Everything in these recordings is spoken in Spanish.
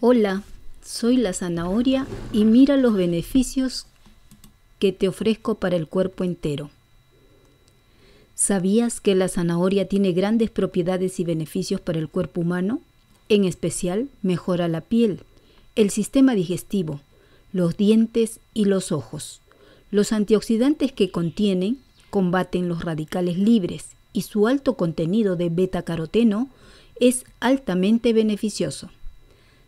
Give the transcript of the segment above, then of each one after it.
Hola, soy la zanahoria y mira los beneficios que te ofrezco para el cuerpo entero. ¿Sabías que la zanahoria tiene grandes propiedades y beneficios para el cuerpo humano? En especial, mejora la piel, el sistema digestivo, los dientes y los ojos. Los antioxidantes que contienen combaten los radicales libres y su alto contenido de beta-caroteno es altamente beneficioso.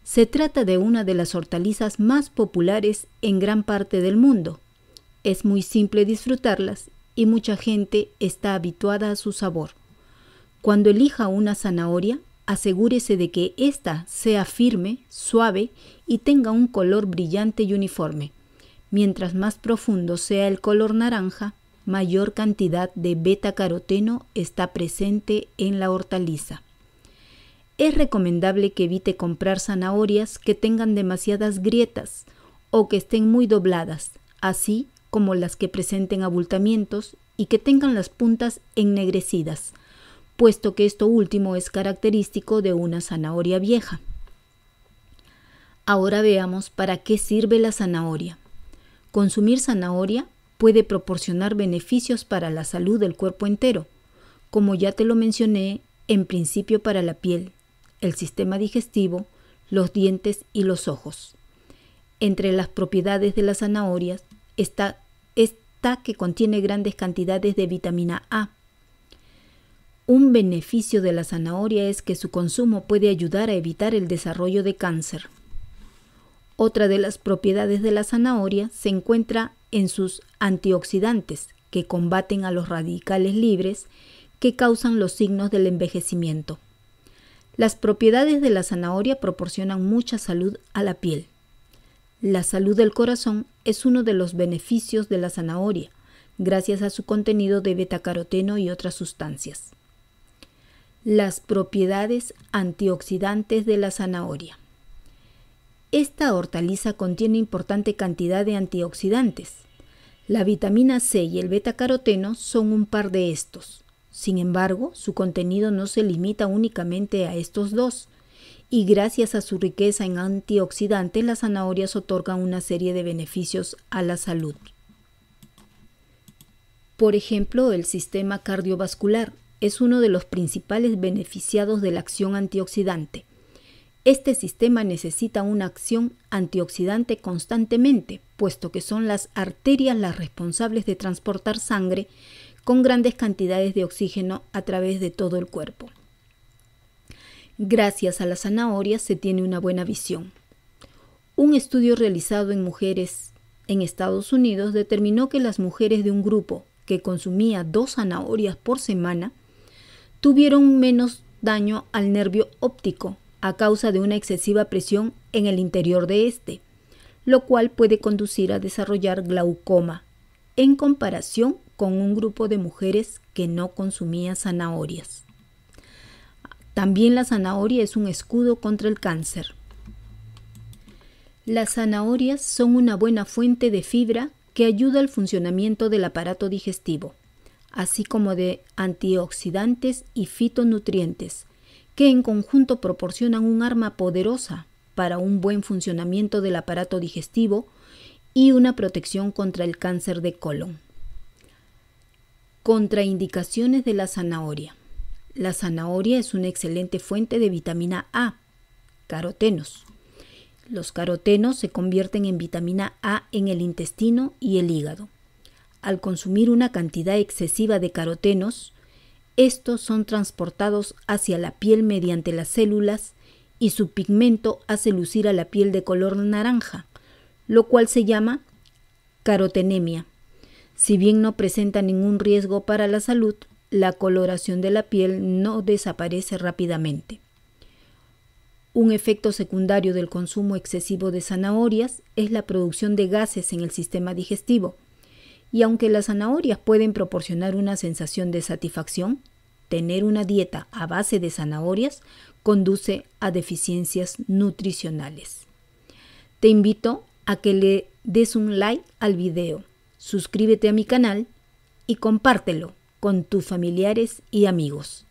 Se trata de una de las hortalizas más populares en gran parte del mundo. Es muy simple disfrutarlas y mucha gente está habituada a su sabor. Cuando elija una zanahoria, asegúrese de que ésta sea firme, suave y tenga un color brillante y uniforme. Mientras más profundo sea el color naranja, mayor cantidad de beta-caroteno está presente en la hortaliza. Es recomendable que evite comprar zanahorias que tengan demasiadas grietas o que estén muy dobladas, así como las que presenten abultamientos y que tengan las puntas ennegrecidas, puesto que esto último es característico de una zanahoria vieja. Ahora veamos para qué sirve la zanahoria. Consumir zanahoria puede proporcionar beneficios para la salud del cuerpo entero, como ya te lo mencioné, en principio para la piel, el sistema digestivo, los dientes y los ojos. Entre las propiedades de las zanahorias está esta que contiene grandes cantidades de vitamina A. Un beneficio de la zanahoria es que su consumo puede ayudar a evitar el desarrollo de cáncer. Otra de las propiedades de la zanahoria se encuentra en sus antioxidantes, que combaten a los radicales libres que causan los signos del envejecimiento. Las propiedades de la zanahoria proporcionan mucha salud a la piel. La salud del corazón es uno de los beneficios de la zanahoria, gracias a su contenido de betacaroteno y otras sustancias. Las propiedades antioxidantes de la zanahoria. Esta hortaliza contiene importante cantidad de antioxidantes. La vitamina C y el beta-caroteno son un par de estos. Sin embargo, su contenido no se limita únicamente a estos dos. Y gracias a su riqueza en antioxidantes, las zanahorias otorgan una serie de beneficios a la salud. Por ejemplo, el sistema cardiovascular es uno de los principales beneficiados de la acción antioxidante este sistema necesita una acción antioxidante constantemente, puesto que son las arterias las responsables de transportar sangre con grandes cantidades de oxígeno a través de todo el cuerpo. Gracias a las zanahorias se tiene una buena visión. Un estudio realizado en mujeres en Estados Unidos determinó que las mujeres de un grupo que consumía dos zanahorias por semana tuvieron menos daño al nervio óptico a causa de una excesiva presión en el interior de este, lo cual puede conducir a desarrollar glaucoma, en comparación con un grupo de mujeres que no consumía zanahorias. También la zanahoria es un escudo contra el cáncer. Las zanahorias son una buena fuente de fibra que ayuda al funcionamiento del aparato digestivo, así como de antioxidantes y fitonutrientes, que en conjunto proporcionan un arma poderosa para un buen funcionamiento del aparato digestivo y una protección contra el cáncer de colon. Contraindicaciones de la zanahoria. La zanahoria es una excelente fuente de vitamina A, carotenos. Los carotenos se convierten en vitamina A en el intestino y el hígado. Al consumir una cantidad excesiva de carotenos, estos son transportados hacia la piel mediante las células y su pigmento hace lucir a la piel de color naranja, lo cual se llama carotenemia. Si bien no presenta ningún riesgo para la salud, la coloración de la piel no desaparece rápidamente. Un efecto secundario del consumo excesivo de zanahorias es la producción de gases en el sistema digestivo, y aunque las zanahorias pueden proporcionar una sensación de satisfacción, tener una dieta a base de zanahorias conduce a deficiencias nutricionales. Te invito a que le des un like al video, suscríbete a mi canal y compártelo con tus familiares y amigos.